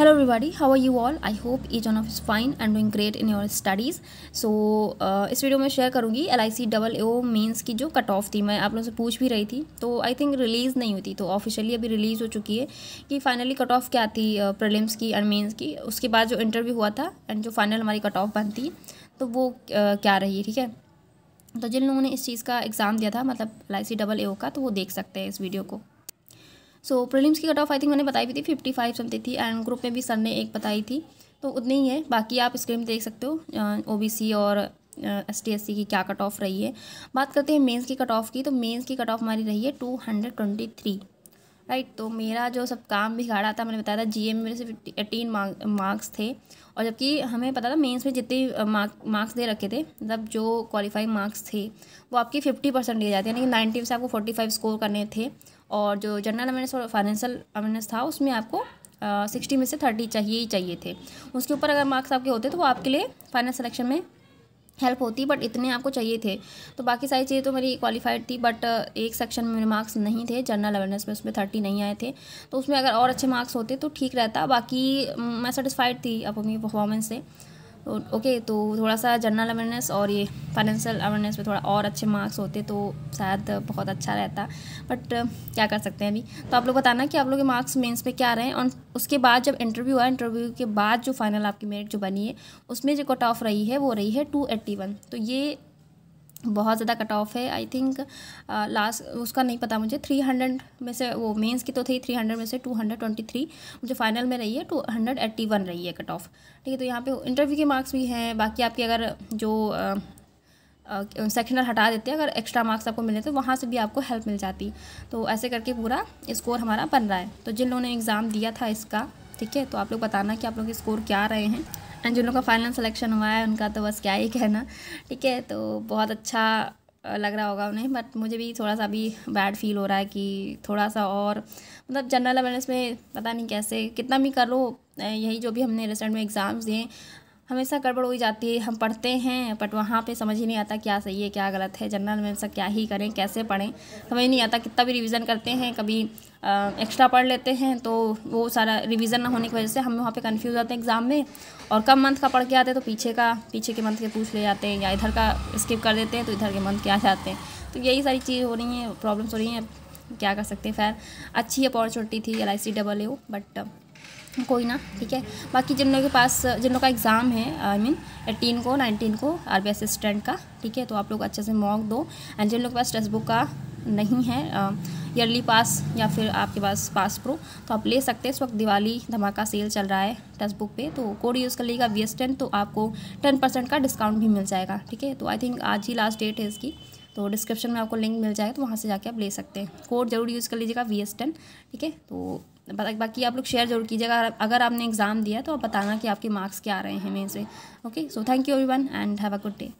hello everybody how are you all i hope each one of is fine and doing great in your studies so uh, इस video में share करूँगी L I C double O mains की जो cut off थी मैं आप लोगों से पूछ भी रही थी तो आई थिंक रिलीज़ नहीं हुई थी तो ऑफिशियली अभी रिलीज़ हो चुकी है कि फाइनली कट ऑफ क्या थी प्रलिम्स uh, की एंड मेन्स की उसके बाद जो इंटरव्यू हुआ था एंड जो फाइनल हमारी कट ऑफ बनती तो वो uh, क्या रही ठीक है तो जिन लोगों ने इस चीज़ का एग्ज़ाम दिया था मतलब एल आई सी डबल ए ओ का तो वो देख सकते हैं इस वीडियो को सो प्रीलिम्स की कट ऑफ आई थिंक मैंने बताई भी थी फिफ्टी फाइव समथिंग थी एंड ग्रुप में भी सर ने एक बताई थी तो उतनी ही है बाकी आप स्क्रीन देख सकते हो ओ बी सी और एस टी एस सी की क्या कट ऑफ रही है बात करते हैं मेंस की कट ऑफ की तो मेंस की कट ऑफ हमारी रही है two hundred twenty three right तो मेरा जो सब काम बिगाड़ा था मैंने बताया था जीए में मेरे सिर्फ एटीन मार्क्स थे और जबकि हमें पता था मेंस में जितने मार्क्स दे रखे थे मतलब जो क्वालिफाइंग मार्क्स थे वो आपके फिफ्टी परसेंट दिए जाते हैं यानी कि नाइन्टी से आपको फोर्टी फाइव स्कोर करने थे और जो जनरल अवेयरनेस और फाइनेंशियल अवेयरनेस था उसमें आपको सिक्सटी में से थर्टी चाहिए ही चाहिए थे उसके ऊपर अगर मार्क्स आपके होते तो वो आपके लिए फाइनल सिलेक्शन में हेल्प होती बट इतने आपको चाहिए थे तो बाकी सारी चीज़ें तो मेरी क्वालिफाइड थी बट एक सेक्शन में मेरे मार्क्स नहीं थे जनरल अवेयरनेस में उसमें थर्टी नहीं आए थे तो उसमें अगर और अच्छे मार्क्स होते तो ठीक रहता बाकी मैं सेटिस्फाइड थी अपनी परफॉर्मेंस से ओके तो थोड़ा सा जनरल अवेयरनेस और ये फाइनेंशियल अवेयरनेस में थोड़ा और अच्छे मार्क्स होते तो शायद बहुत अच्छा रहता बट क्या कर सकते हैं अभी तो आप लोग बताना कि आप लोग के मार्क्स मेंस पे क्या रहे हैं और उसके बाद जब इंटरव्यू हुआ इंटरव्यू के बाद जो फाइनल आपकी मेरिट जो बनी है उसमें जो कट ऑफ रही है वो रही है टू एट्टी वन तो ये बहुत ज़्यादा कट ऑफ है आई थिंक लास्ट उसका नहीं पता मुझे थ्री हंड्रेड में से वो मेंस की तो थी थ्री हंड्रेड में से टू हंड्रेड ट्वेंटी थ्री मुझे फाइनल में रही है टू हंड्रेड एट्टी वन रही है कट ऑफ ठीक है तो यहाँ पे इंटरव्यू के मार्क्स भी हैं बाकी आपके अगर जो सेक्शनल uh, uh, हटा देते हैं अगर एक्स्ट्रा मार्क्स आपको मिले तो वहाँ से भी आपको हेल्प मिल जाती तो ऐसे करके पूरा स्कोर हमारा बन रहा है तो जिन लोगों ने एग्ज़ाम दिया था इसका ठीक है तो आप लोग बताना कि आप लोग के स्कोर क्या रहे हैं एंड जिन लोगों का फाइनल सिलेक्शन हुआ है उनका तो बस क्या ही कहना ठीक है तो बहुत अच्छा लग रहा होगा उन्हें बट मुझे भी थोड़ा सा अभी बैड फील हो रहा है कि थोड़ा सा और मतलब जनरल अवेयरनेस में पता नहीं कैसे कितना भी कर लो यही जो भी हमने रिसेंट में एग्ज़ाम्स दिए हमेशा गड़बड़ हो जाती है हम पढ़ते हैं बट वहाँ पे समझ ही नहीं आता क्या सही है क्या गलत है जनरल में हमेशा क्या ही करें कैसे पढ़ें समझ नहीं आता कितना भी रिविज़न करते हैं कभी एक्स्ट्रा पढ़ लेते हैं तो वो सारा रिवीजन ना होने की वजह से हम वहाँ पे कंफ्यूज आते हैं एग्ज़ाम में और कम मंथ का पढ़ के आते हैं तो पीछे का पीछे के मंथ के पूछ ले जाते हैं या इधर का स्किप कर देते हैं तो इधर के मंथ के आ जाते हैं तो यही सारी चीज़ हो रही हैं प्रॉब्लम्स हो रही हैं क्या कर सकते हैं खैर अच्छी अपॉर्चुनिटी थी L I C double A but कोई ना ठीक है बाकी जिन लोगों के पास जिन लोग का एग्ज़ाम है आई मीन एटीन को नाइनटीन को आर बी असिस्टेंट का ठीक है तो आप लोग अच्छे से मॉक दो एंड जिन लोग के पास टेक्स्ट बुक का नहीं है ईयरली पास या फिर आपके पास पास प्रो तो आप ले सकते हैं इस वक्त दिवाली धमाका सेल चल रहा है टेक्स्ट बुक पे तो कोड यूज़ कर लीजिएगा वी एस टेन तो आपको टेन परसेंट का डिस्काउंट भी मिल जाएगा ठीक है तो आई थिंक आज ही लास्ट डेट है इसकी तो डिस्क्रिप्शन में आपको लिंक मिल जाएगा तो वहाँ से जाके आप ले सकते हैं कोड जरूर यूज़ कर लीजिएगा वी एस टेन ठीक है तो बाकी आप लोग शेयर जरूर कीजिएगा अगर आपने एग्ज़ाम दिया तो आप बताना कि आपके मार्क्स क्या आ रहे हैं मेरे से okay so thank you everyone and have a good day